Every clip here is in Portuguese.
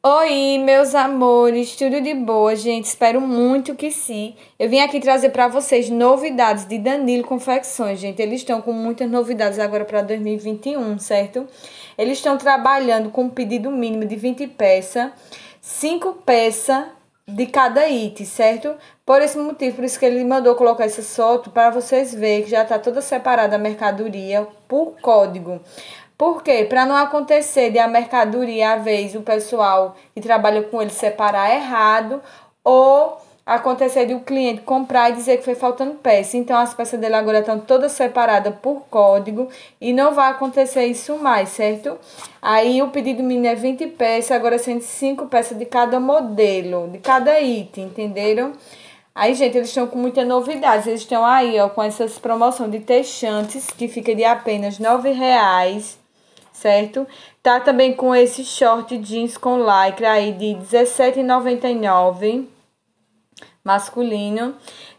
Oi, meus amores, tudo de boa, gente? Espero muito que sim. Eu vim aqui trazer para vocês novidades de Danilo Confecções, gente. Eles estão com muitas novidades agora para 2021, certo? Eles estão trabalhando com um pedido mínimo de 20 peças, 5 peças de cada item, certo? Por esse motivo, por isso que ele mandou colocar essa foto para vocês verem que já está toda separada a mercadoria por código. Por quê? Para não acontecer de a mercadoria, à vez, o pessoal que trabalha com ele separar errado ou acontecer de o cliente comprar e dizer que foi faltando peça. Então as peças dele agora estão todas separadas por código e não vai acontecer isso mais, certo? Aí o pedido mínimo é 20 peças, agora sendo é 5 peças de cada modelo, de cada item, entenderam? Aí, gente, eles estão com muita novidade. Eles estão aí, ó, com essas promoções de texantes, que fica de apenas R$ reais certo? Tá também com esse short jeans com lycra aí de R$17,99, masculino.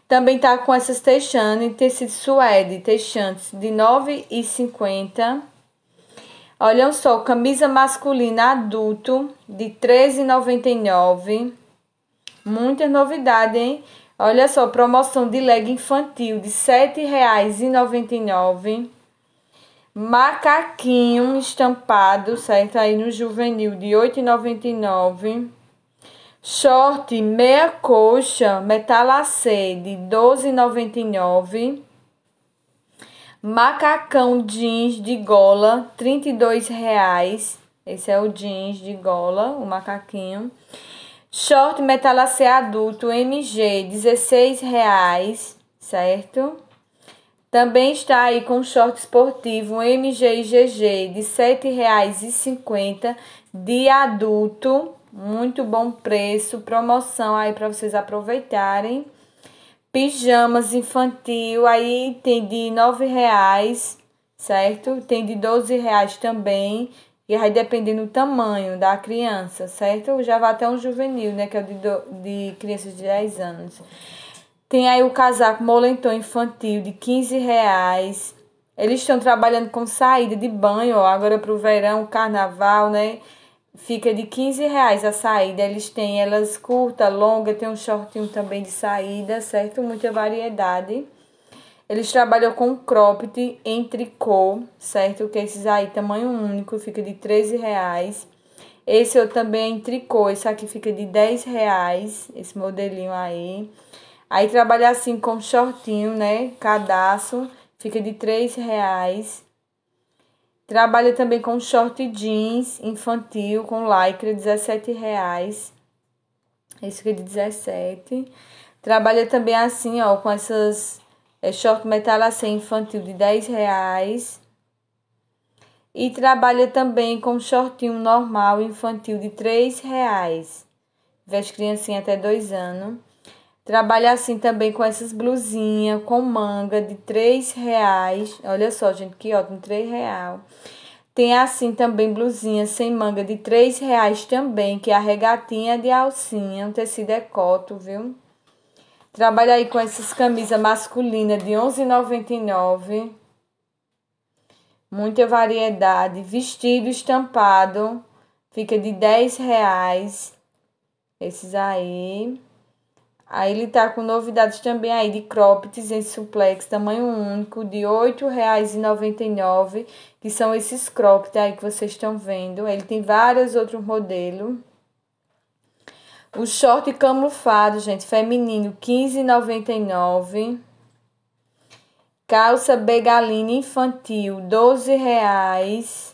Também tá com essas texane, tecido suede, texantes de R$ 9,50. Olham só, camisa masculina adulto de R$ 13,99. Muita novidade, hein? Olha só, promoção de leg infantil de R$ 7,99. Macaquinho estampado, certo? Aí no juvenil de 8,99. Short meia coxa metalacê de 12,99. Macacão jeans de gola, R$ reais. Esse é o jeans de gola, o macaquinho. Short metalacê adulto MG, R$ reais, certo? Também está aí com short esportivo MG e GG de R$ 7,50 de adulto. Muito bom preço, promoção aí para vocês aproveitarem. Pijamas infantil, aí tem de R$ 9,00, certo? Tem de R$ 12,00 também. E aí dependendo do tamanho da criança, certo? Já vai até um juvenil, né? Que é o de, de crianças de 10 anos. Tem aí o casaco molentão infantil de 15 reais. Eles estão trabalhando com saída de banho, ó. agora para o verão, carnaval, né? Fica de 15 reais a saída. Eles têm elas curta, longa, tem um shortinho também de saída, certo? Muita variedade. Eles trabalham com cropped em tricô, certo? Que esses aí, tamanho único, fica de 13 reais. Esse eu também é em tricô, esse aqui fica de 10 reais, esse modelinho aí. Aí trabalhar assim com shortinho, né? Cadastro, fica de três reais. Trabalha também com short jeans infantil com lycra, 17 reais. Esse fica de 17. Trabalha também assim, ó, com essas é, short metalacê assim, infantil de 10 reais. E trabalha também com shortinho normal infantil de 3 reais. Veste criancinha até 2 anos. Trabalha assim também com essas blusinhas com manga de três reais. Olha só, gente, que ótimo, três real. Tem assim também blusinha sem manga de três reais também, que é a regatinha de alcinha, um tecido é coto, viu? Trabalha aí com essas camisas masculinas de 11,99. Muita variedade. Vestido estampado. Fica de 10 reais. Esses aí. Aí ele tá com novidades também aí de croppeds em suplex, tamanho único, de R$ 8,99, que são esses cropped aí que vocês estão vendo. Ele tem vários outros modelos. O short camuflado, gente, feminino, R$ 15,99. Calça Begaline infantil, R$ 12,00.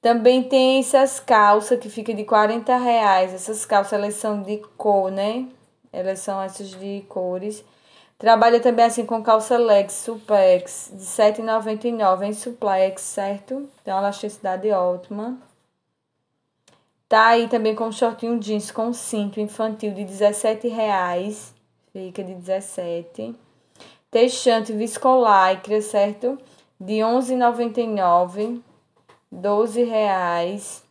Também tem essas calças que fica de 40 reais. Essas calças elas são de cor, né? Elas são essas de cores. Trabalha também assim com calça leg suplex, de R$7,99 em suplex, certo? Então, elasticidade é ótima. Tá aí também com shortinho jeans com cinto infantil de reais Fica de 17. Texante viscolycra, certo? De 11,99. 12 reais.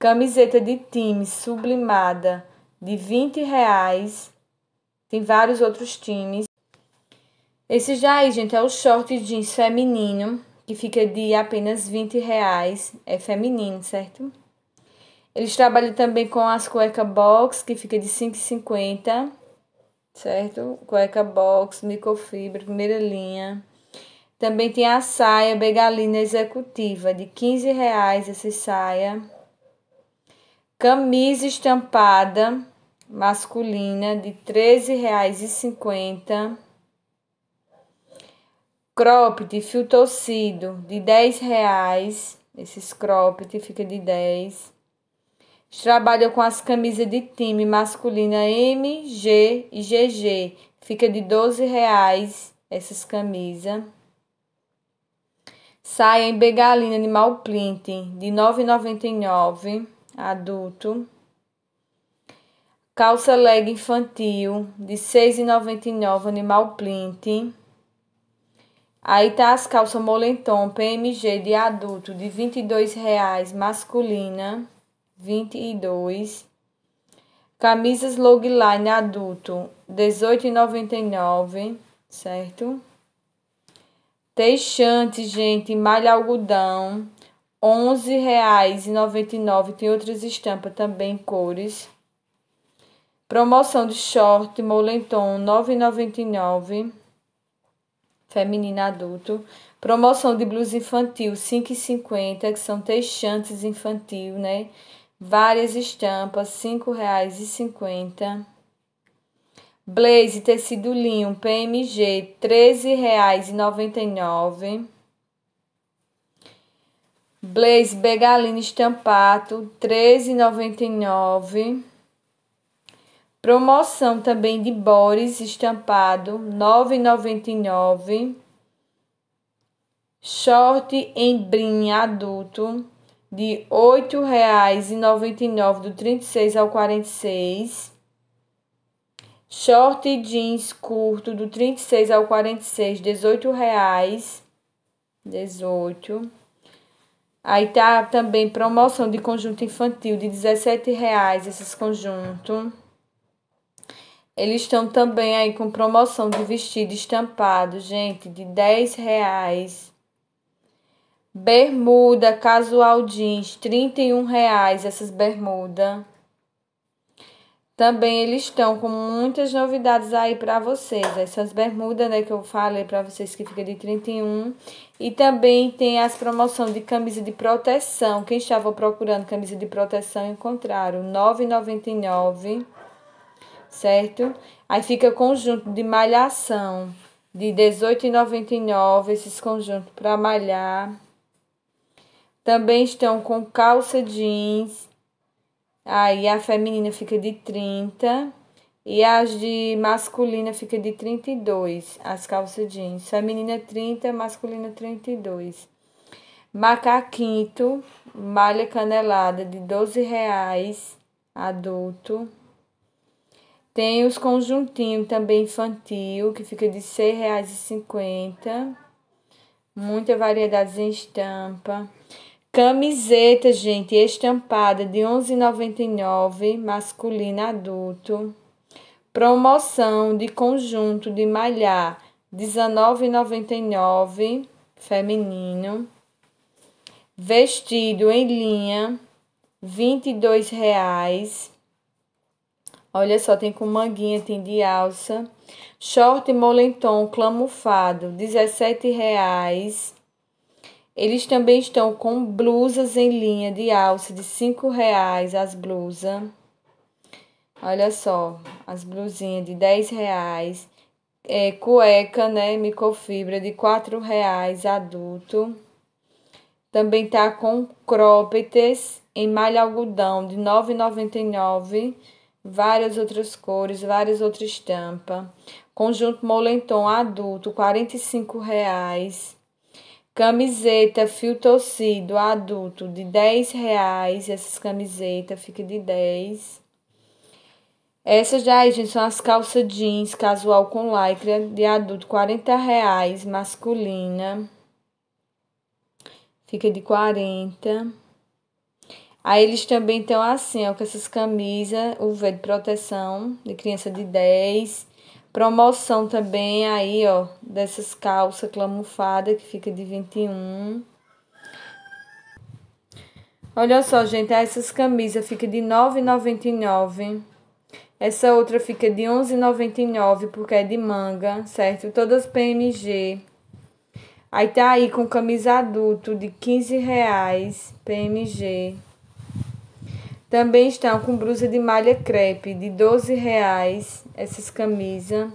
Camiseta de time sublimada de 20 reais. Tem vários outros times. Esse já aí, gente, é o short jeans feminino, que fica de apenas 20 reais. É feminino, certo? Eles trabalham também com as cueca box, que fica de 5,50, certo? Cueca box, microfibra, primeira linha. Também tem a saia Begalina Executiva, de 15 reais essa saia. Camisa estampada masculina, de R$ reais e cinquenta. Crop de fio torcido, de R$ reais. Esses cropped fica de 10. Trabalha com as camisas de time masculina M, G e GG. Fica de 12 reais essas camisas. Saia em Begalina Animal Print de 9,99 adulto. Calça leg infantil de 6,99 animal print. Aí tá as calças moletom PMG de adulto de R$ reais masculina, 22. Camisas logline adulto, 18,99, certo? Teixante, gente, malha algodão, R$ 11,99. Tem outras estampas também, cores. Promoção de short moletom R$ 9,99. Feminina adulto. Promoção de blusa infantil R$ 5,50, que são texantes infantil, né? Várias estampas, R$ 5,50. Blaze tecido linho PMG R$ 13,99. Blaze Begaline estampado R$ 13,99. Promoção também de Boris estampado R$ 9,99. Short em brim adulto de R$ 8,99 do 36 ao 46. Short e jeans curto do 36 ao 46, 18 reais. 18. Aí tá também promoção de conjunto infantil de 17 reais esses conjuntos. Eles estão também aí com promoção de vestido estampado, gente, de 10 reais. Bermuda casual jeans, 31 reais essas bermudas. Também eles estão com muitas novidades aí para vocês. Essas bermudas, né, que eu falei para vocês que fica de 31. E também tem as promoções de camisa de proteção. Quem estava procurando camisa de proteção encontraram R$ 9,99, certo? Aí fica conjunto de malhação de R$ 18,99 esses conjuntos para malhar. Também estão com calça jeans Aí a feminina fica de 30 e as de masculina fica de 32, as calças jeans. Feminina 30, masculina 32. Macaquinto, malha canelada de 12 reais, adulto. Tem os conjuntinhos também infantil, que fica de R$ 6,50. Muita variedade em estampa. Camiseta, gente, estampada de 11,99, masculino adulto. Promoção de conjunto de malhar 19,99, feminino. Vestido em linha, R$ reais. Olha só, tem com manguinha, tem de alça. Short moletom clamufado, R$ reais. Eles também estão com blusas em linha de alça de cinco reais as blusas. Olha só, as blusinhas de dez reais. É, cueca, né, microfibra de quatro reais adulto. Também tá com croppedes em malha algodão de 9,99. Várias outras cores, várias outras estampas. Conjunto moletom adulto, R$ reais. Camiseta fio torcido adulto de 10 reais. Essas camisetas fica de 10. Essas daí, gente, são as calças jeans casual com lycra de adulto 40 reais, masculina. Fica de 40. Aí eles também estão assim, ó, com essas camisas, o V de proteção de criança de 10. Promoção também aí, ó, dessas calças clamufada que fica de 21. Olha só, gente, ah, essas camisas fica de 9,99. Essa outra fica de 11,99 porque é de manga, certo? Todas PMG. Aí tá aí com camisa adulto de 15 reais PMG. Também estão com blusa de malha crepe de 12 reais, essas camisas.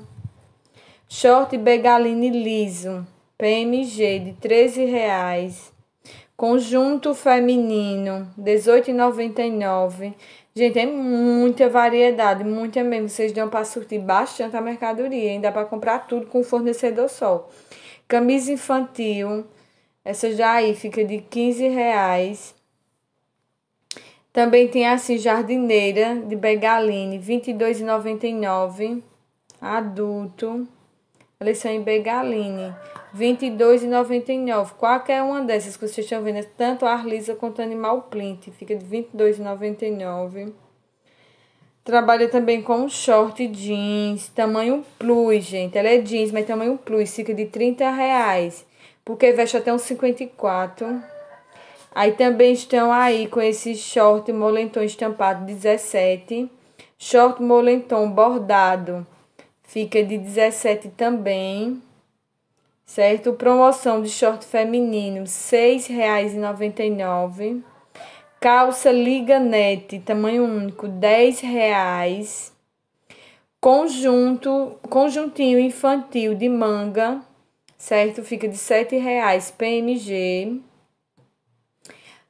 Short Begaline liso, PMG de 13 reais. Conjunto feminino, R$18,99. Gente, é muita variedade, muita mesmo. Vocês dão para surtir bastante a mercadoria. Ainda para comprar tudo com o fornecedor só. Camisa infantil, essa já aí fica de 15 reais. Também tem assim jardineira de Begaline, R$ 22,99. Adulto. Elas são em Begaline, R$ 22,99. Qualquer uma dessas que vocês estão vendo, é tanto a Arlisa quanto animal plint, fica de R$ 22,99. Trabalha também com short jeans, tamanho plus, gente. Ela é jeans, mas tamanho plus, fica de R$ reais. Porque veste até uns 54. Aí também estão aí com esse short moletom estampado 17. Short moletom bordado fica de 17 também. Certo? Promoção de short feminino R$ 6,99. Calça liga net, tamanho único R$ reais Conjunto, conjuntinho infantil de manga, certo? Fica de R$ reais PMG.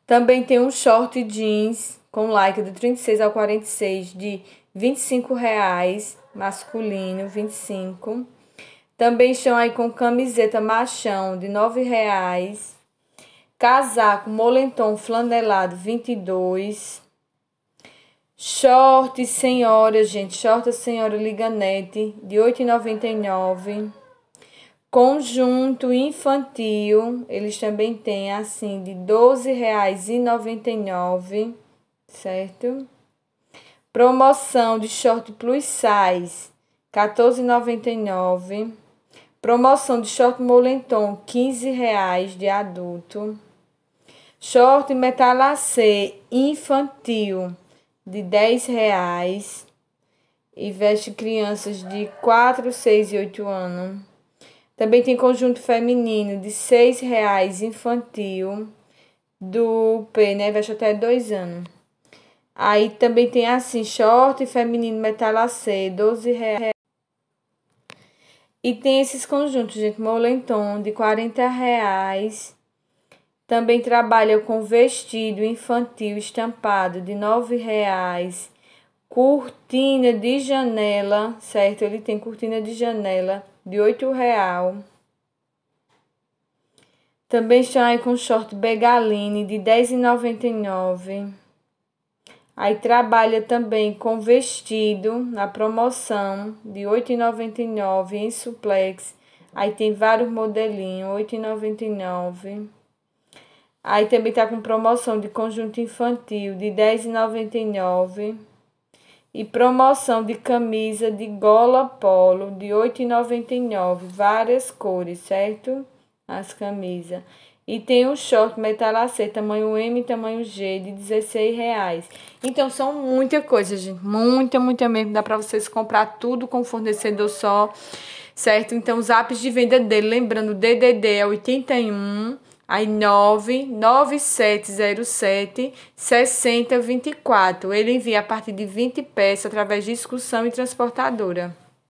Também tem um short jeans com like do 36 ao 46 de 25 reais, masculino, 25. Também estão aí com camiseta machão de 9 reais. Casaco moletom flanelado 22. Short senhora, gente, short senhora liganete de 8,99. Conjunto infantil, eles também têm assim de R$ 12,99, certo? Promoção de short plus size, R$ 14,99. Promoção de short molenton, R$ reais de adulto. Short metalacê infantil, de R$ reais. E veste crianças de 4, 6 e 8 anos também tem conjunto feminino de seis reais infantil do P, né? Veste até dois anos. Aí também tem assim, short feminino metalacê, 12 reais. E tem esses conjuntos, gente, moletom de 40 reais. Também trabalha com vestido infantil estampado de nove reais Cortina de janela, certo? Ele tem cortina de janela de oito real. Também estão aí com short Begaline de R$10,99. Aí trabalha também com vestido na promoção de R$ 8,99 em suplex. Aí tem vários modelinhos, R$ 8,99. Aí também está com promoção de conjunto infantil de R$ 10,99 e promoção de camisa de gola polo de 8,99, várias cores, certo? As camisas. E tem um short metalacê, tamanho M, tamanho G, de 16 reais. Então, são muita coisa, gente. Muita, muita mesmo. Dá pra vocês comprar tudo com fornecedor só, certo? Então, os apps de venda dele, lembrando, DDD é 81 Aí 99707 6024. Ele envia a partir de 20 peças através de discussão e transportadora.